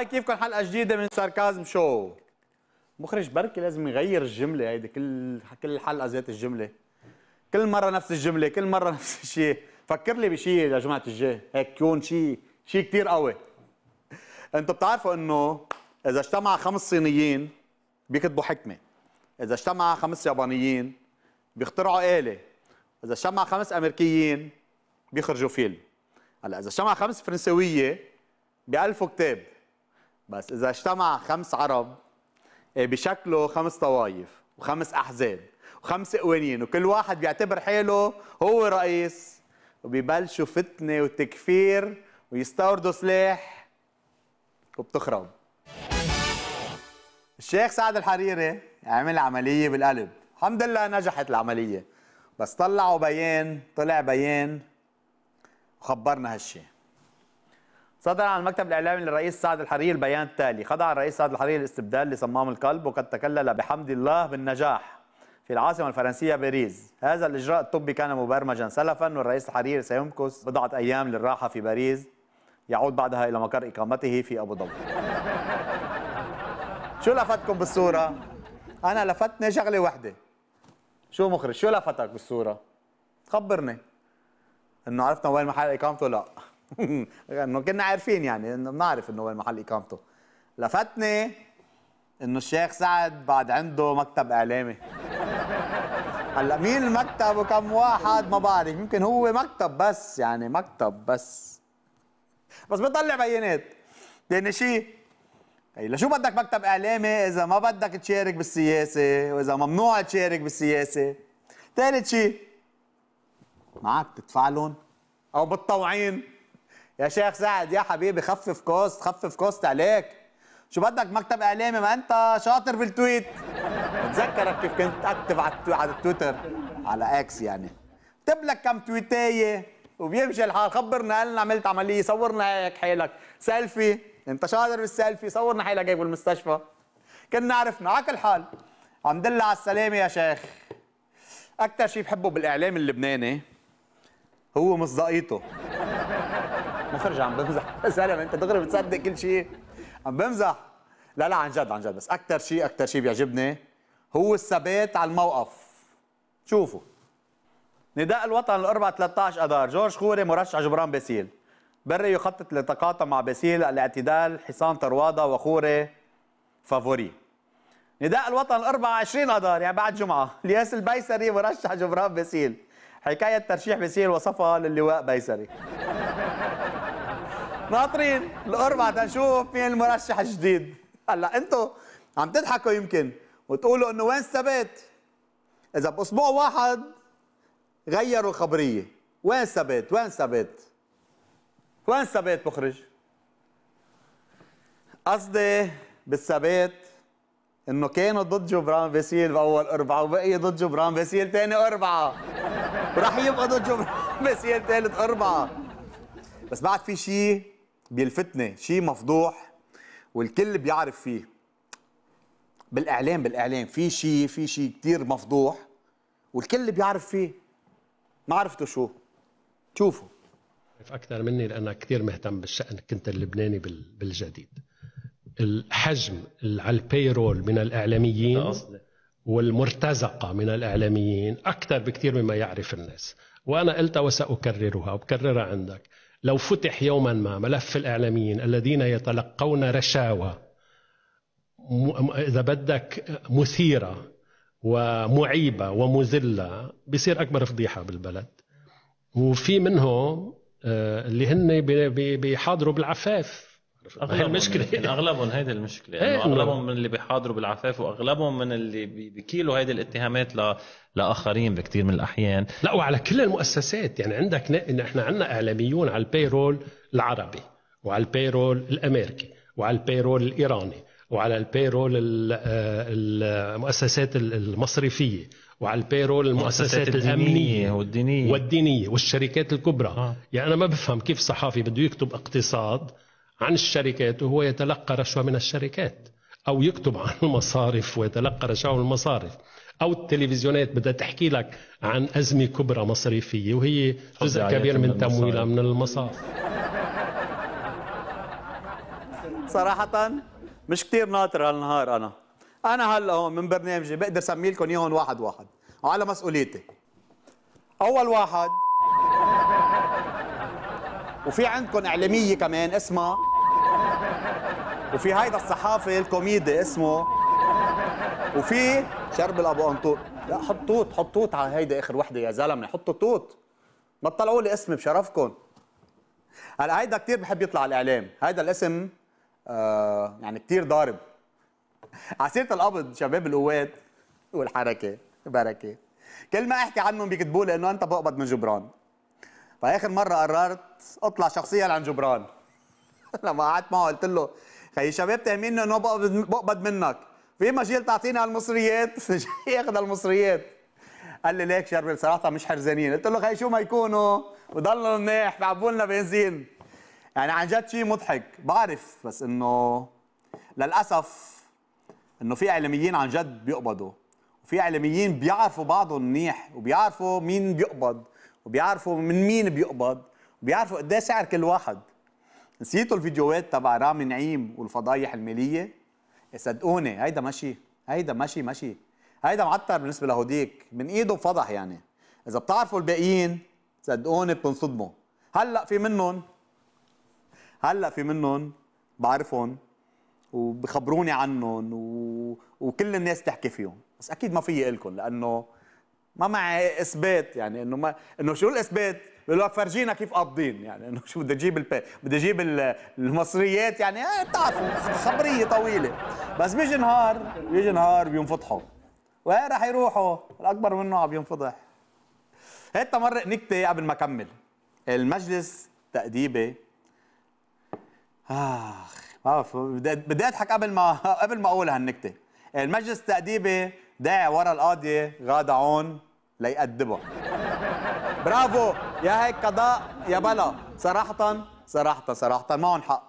هاي كيفكم حلقه جديده من ساركازم شو مخرج بركي لازم يغير الجمله هيدي كل كل حلقه ذات الجمله كل مره نفس الجمله كل مره نفس الشيء فكر لي بشيء يا جماعه الجاي هيك يكون شيء شيء كثير قوي انتم بتعرفوا انه اذا اجتمع خمس صينيين بيكتبوا حكمه اذا اجتمع خمس يابانيين بيخترعوا اله اذا اجتمع خمس امريكيين بيخرجوا فيلم هلا اذا اجتمع خمس فرنسويه بيالفوا كتاب بس اذا اجتمع خمس عرب إيه، بشكله خمس طوايف وخمس احزاب وخمس قوانين وكل واحد بيعتبر حاله هو رئيس وبيبلشوا فتنه وتكفير ويستوردوا سلاح وبتخرب الشيخ سعد الحريري عمل عمليه بالقلب الحمد لله نجحت العمليه بس طلعوا بيان طلع بيان وخبرنا هالشيء صدر عن المكتب الإعلامي للرئيس سعد الحريري البيان التالي خضع الرئيس سعد الحريري الاستبدال لصمام القلب وقد تكلل بحمد الله بالنجاح في العاصمة الفرنسية باريس هذا الإجراء الطبي كان مبرمجا سلفا والرئيس الحريري سيمكث بضعة أيام للراحة في باريس يعود بعدها إلى مقر إقامته في أبو ظبي شو لفتكم بالصورة؟ أنا لفتني شغلة وحدة شو مخرج شو لفتك بالصورة؟ خبرني إنه عرفنا وين محل إقامته لا انه كنا عارفين يعني انه بنعرف انه وين محل اقامته لفتني انه الشيخ سعد بعد عنده مكتب اعلامي هلا مين المكتب وكم واحد ما بعرف يمكن هو مكتب بس يعني مكتب بس بس بطلع بيانات ثاني شيء اي لشو بدك مكتب اعلامي اذا ما بدك تشارك بالسياسه واذا ممنوع تشارك بالسياسه ثالث شيء معك تدفع لهم او بالطوعين يا شيخ سعد يا حبيبي خفف كوست خفف كوست عليك شو بدك مكتب اعلامي ما انت شاطر بالتويت بتذكرك كيف كنت اكتب على على التويتر على اكس يعني لك كم تويتايه وبيمشي الحال خبرنا قال عملت عمليه صورنا هيك حالك سيلفي انت شاطر بالسيلفي صورنا حالك هيك بالمستشفى كنا عرفنا على كل حال الحمد لله على السلامه يا شيخ اكثر شيء بحبه بالاعلام اللبناني هو مصداقيته ما عم بمزح يا زلمه انت دغري بتصدق كل شيء عم بمزح لا لا عن جد عن جد بس اكثر شيء اكثر شيء بيعجبني هو الثبات على الموقف شوفوا نداء الوطن الاربعاء 13 اذار جورج خوري مرشح جبران باسيل بري يخطط لتقاطع مع باسيل الاعتدال حصان طرواده وخوري فافوري نداء الوطن الاربعاء 20 اذار يعني بعد جمعه الياس البيسري مرشح جبران باسيل حكايه ترشيح باسيل وصفها للواء بيسري ناطرين الاربعه تنشوف مين المرشح الجديد هلا انتم عم تضحكوا يمكن وتقولوا انه وين الثبات اذا باسبوع واحد غيروا الخبريه وين الثبات وين الثبات وين الثبات مخرج قصدي بالثبات انه كانوا ضد جبران باسيل باول اربعه وبقي ضد جبران باسيل ثاني اربعه ورح يبقى ضد جبران باسيل ثالث اربعه بس بعد في شيء بيلفتني شيء مفضوح والكل بيعرف فيه بالاعلام بالاعلام في شيء في شيء كثير مفضوح والكل بيعرف فيه ما عرفته شو شوفوا اكثر مني لانك كثير مهتم بالشان كنت اللبناني بالجديد الحجم على البيرول من الاعلاميين والمرتزقه من الاعلاميين اكثر بكثير مما يعرف الناس وانا قلتها وساكررها وبكررها عندك لو فتح يوما ما ملف الإعلاميين الذين يتلقون رشاوى إذا بدك مثيرة ومعيبة ومذلة بصير أكبر فضيحة بالبلد وفي منهم آه، اللي هن بيحاضروا بالعفاف هي المشكله يعني اغلبهم هيدي المشكله يعني إيه. اغلبهم من اللي بيحاضروا بالعفاف واغلبهم من اللي بيكيلوا هيدي الاتهامات ل... لاخرين بكثير من الاحيان لا وعلى كل المؤسسات يعني عندك نحن عندنا اعلاميون على البيرول العربي وعلى البيرول الامريكي وعلى البيرول الايراني وعلى البيرول آه، المؤسسات المصرفيه وعلى البيرول المؤسسات الامنيه والدينيه والدينيه والشركات الكبرى آه. يعني انا ما بفهم كيف صحافي بده يكتب اقتصاد عن الشركات وهو يتلقى رشوة من الشركات أو يكتب عن المصارف ويتلقى رشوة من المصارف أو التلفزيونات بدها تحكي لك عن أزمة كبرى مصرفية وهي جزء يعني كبير من, من تمويلها من المصارف صراحة مش كتير ناطر هالنهار أنا أنا هلا هون من برنامجي بقدر سمي لكم إياهم واحد واحد وعلى مسؤوليتي أول واحد وفي عندكم إعلامية كمان اسمها وفي هيدا الصحافي الكوميدي اسمه وفي شرب الابو انطوط لا حط توت حط توت على هيدي اخر وحده يا زلمه حطوا توت ما تطلعوا لي اسمي بشرفكم هلا هيدا كثير بحب يطلع الاعلام هيدا الاسم آه يعني كثير ضارب عسيرة القبض شباب القوات والحركه بركه كل ما احكي عنهم بيكتبوا لي انه انت بقبض من جبران فاخر مره قررت اطلع شخصيا عن جبران لما قعدت معه قلت له خي شباب تأمين انه بقبض منك في مجال تعطينا المصريات ياخذ المصريات قال لي ليك شربل صراحه مش حرزانين قلت له خي شو ما يكونوا وضلوا منيح بيعبوا لنا بنزين يعني عن جد شيء مضحك بعرف بس انه للاسف انه في اعلاميين عن جد بيقبضوا وفي اعلاميين بيعرفوا بعضهم منيح وبيعرفوا مين بيقبض وبيعرفوا من مين بيقبض وبيعرفوا قد سعر كل واحد نسيتوا الفيديوهات تبع رامي نعيم والفضايح الماليه صدقوني هيدا ماشي هيدا ماشي ماشي هيدا معتر بالنسبه لهوديك من ايده فضح يعني اذا بتعرفوا الباقيين صدقوني بتنصدموا هلا في منهم هلا في منهم بعرفهم وبخبروني عنهم و... وكل الناس تحكي فيهم بس اكيد ما في لكم لانه ما معي اثبات يعني انه ما انه شو الاثبات بيقول لك فرجينا كيف قابضين يعني انه شو بدي اجيب بدي اجيب المصريات يعني آه بتعرفوا خبريه طويله بس بيجي نهار بيجي نهار بينفضحوا وين راح يروحوا الاكبر منه عم ينفضح هات مرق نكته قبل ما اكمل المجلس تأديبي اخ آه بدي اضحك قبل ما قبل ما اقول هالنكته المجلس التأديبي داعي ورا القاضيه غاده عون ليأدبها برافو يا هيك قضاء يا بلا صراحة صراحة صراحة معهم حق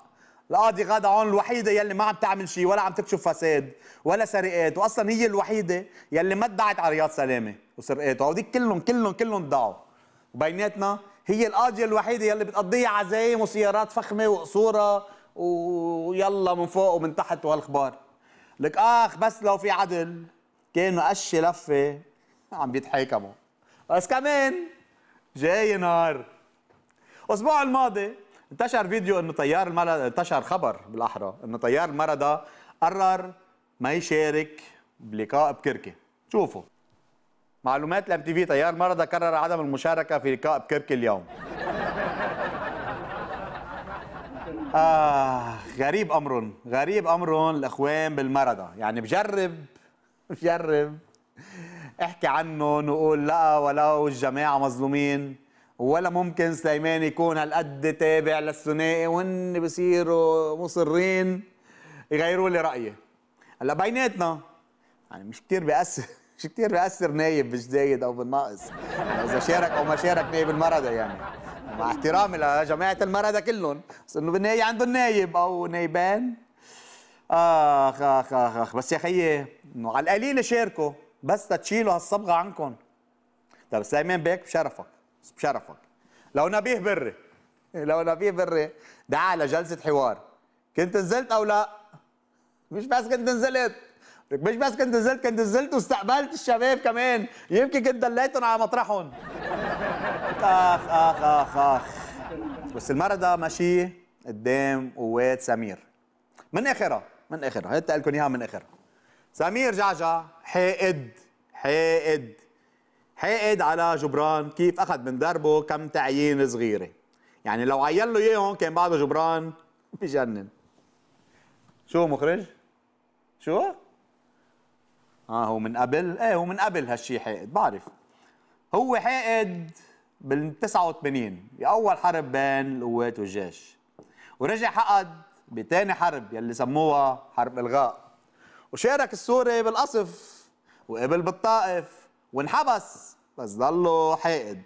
القاضي غادة هون الوحيدة يلي ما عم تعمل شيء ولا عم تكشف فساد ولا سرقات وأصلا هي الوحيدة يلي ما ادعت على رياض سلامة وسرقاته هوديك كلهم كلهم كلهم ادعوا وبيناتنا هي القاضية الوحيدة يلي بتقضي عزايم وسيارات فخمة وقصورة ويلا من فوق ومن تحت وهالخبار لك اخ بس لو في عدل كانوا قشة لفة عم بيتحاكموا بس كمان جاي نار الاسبوع الماضي انتشر فيديو انه تيار المرضى انتشر خبر بالاحرى انه تيار المرضى قرر ما يشارك بلقاء بكركي شوفوا معلومات الام تي في تيار المرضى قرر عدم المشاركه في لقاء بكركي اليوم آه غريب أمرهم غريب أمرهم الإخوان بالمرضى يعني بجرب بجرب احكي عنه نقول لا ولو الجماعه مظلومين ولا ممكن سليمان يكون هالقد تابع للثنائي وهن بصيروا مصرين يغيروا لي رايي هلا بيناتنا يعني مش كثير بيأثر مش كثير بيأثر نايب بالزايد او بالناقص اذا شارك او ما شارك نايب المرضى يعني مع احترامي لجماعه المرضى كلهم بس انه بالنهايه عندهم نايب او نايبان اخ اخ اخ, آخ. بس يا خيي انه على القليله شاركوا بس تشيلوا هالصبغه عنكم طب سليمان بيك بشرفك بشرفك لو نبيه بري لو نبيه بري دعا لجلسه حوار كنت نزلت او لا مش بس كنت نزلت مش بس كنت نزلت كنت نزلت واستقبلت الشباب كمان يمكن كنت دليتهم على مطرحهم اخ اخ اخ اخ بس المره ده ماشي قدام قوات سمير من اخرها من اخرها هات لكم اياها من اخرها سمير جعجع حائد حائد حائد على جبران كيف اخذ من دربه كم تعيين صغيره يعني لو عين له اياهم كان بعده جبران بجنن شو مخرج شو اه هو من قبل ايه هو من قبل هالشي حائد بعرف هو حائد بال 89 باول حرب بين القوات والجيش ورجع حقد بثاني حرب يلي سموها حرب الغاء وشارك السوري بالقصف وقبل بالطائف وانحبس بس ضلوا حائد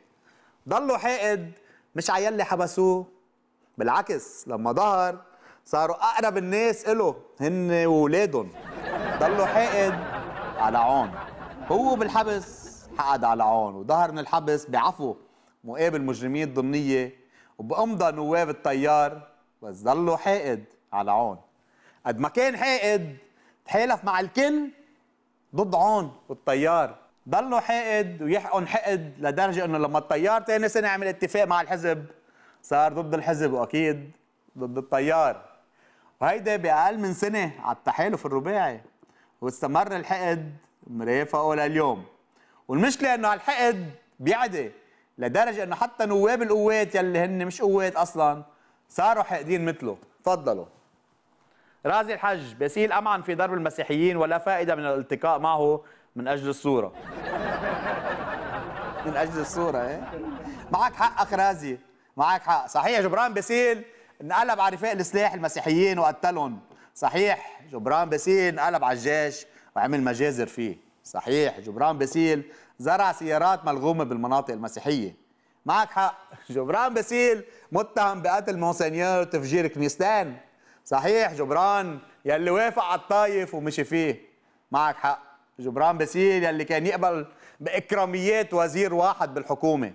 ضلوا حائد مش عيال حبسوه بالعكس لما ظهر صاروا اقرب الناس له هن وولادهم ضلوا حائد على عون هو بالحبس حقد على عون وظهر من الحبس بعفو مقابل مجرمين الضمنيه وبأمضى نواب التيار بس ضلوا حائد على عون قد ما كان حائد تحالف مع الكل ضد عون والطيار ضلوا حقد ويحقن حقد لدرجه انه لما الطيار ثاني سنه عمل اتفاق مع الحزب صار ضد الحزب واكيد ضد الطيار وهيدا باقل من سنه على التحالف الرباعي واستمر الحقد مرافقه لليوم والمشكله انه هالحقد بيعدي لدرجه انه حتى نواب القوات يلي هن مش قوات اصلا صاروا حاقدين مثله تفضلوا رازي الحج باسيل أمعن في ضرب المسيحيين ولا فائدة من الالتقاء معه من أجل الصورة من أجل الصورة إيه؟ معك حق أخ رازي معك حق صحيح جبران باسيل انقلب على رفاق السلاح المسيحيين وقتلهم صحيح جبران باسيل انقلب على الجيش وعمل مجازر فيه صحيح جبران باسيل زرع سيارات ملغومة بالمناطق المسيحية معك حق جبران باسيل متهم بقتل مونسينيور وتفجير كنيستان صحيح جبران يلي وافق على الطايف ومشي فيه معك حق جبران باسيل يلي كان يقبل باكراميات وزير واحد بالحكومه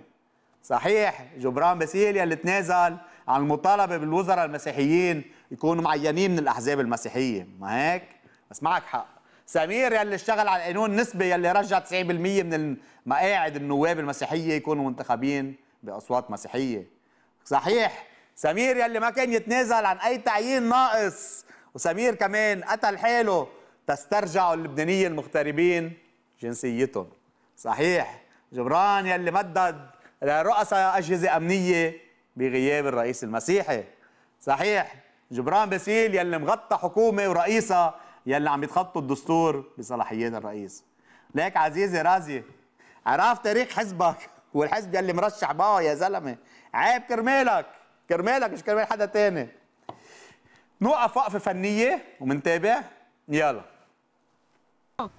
صحيح جبران باسيل يلي تنازل عن المطالبه بالوزراء المسيحيين يكونوا معينين من الاحزاب المسيحيه ما هيك بس معك حق سمير يلي اشتغل على القانون النسبي يلي رجع 90% من مقاعد النواب المسيحيه يكونوا منتخبين باصوات مسيحيه صحيح سمير يلي ما كان يتنازل عن اي تعيين ناقص وسمير كمان قتل حاله تسترجعوا اللبنانيين المغتربين جنسيتهم صحيح جبران يلي مدد لرؤساء اجهزه امنيه بغياب الرئيس المسيحي صحيح جبران باسيل يلي مغطى حكومه ورئيسها يلي عم يتخطوا الدستور بصلاحيات الرئيس ليك عزيزي رازي عرف تاريخ حزبك والحزب يلي مرشح معه يا زلمه عيب كرمالك كرمالك مش كرمال حدا تاني نوقف وقفه فنيه ومنتابع يلا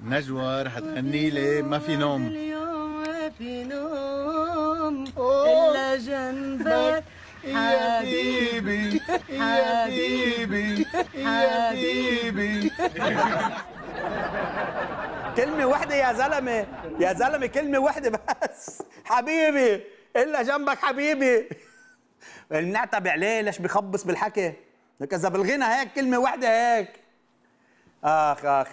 نجوى رح تغني لي ما في نوم ما في نوم الا جنبك حبيبي حبيبي حبيبي كلمة واحدة يا زلمة يا زلمة كلمة واحدة بس حبيبي إلا جنبك حبيبي بنعتب عليه ليش بخبص بالحكي لك اذا بالغنى هيك كلمه واحده هيك اخ اخ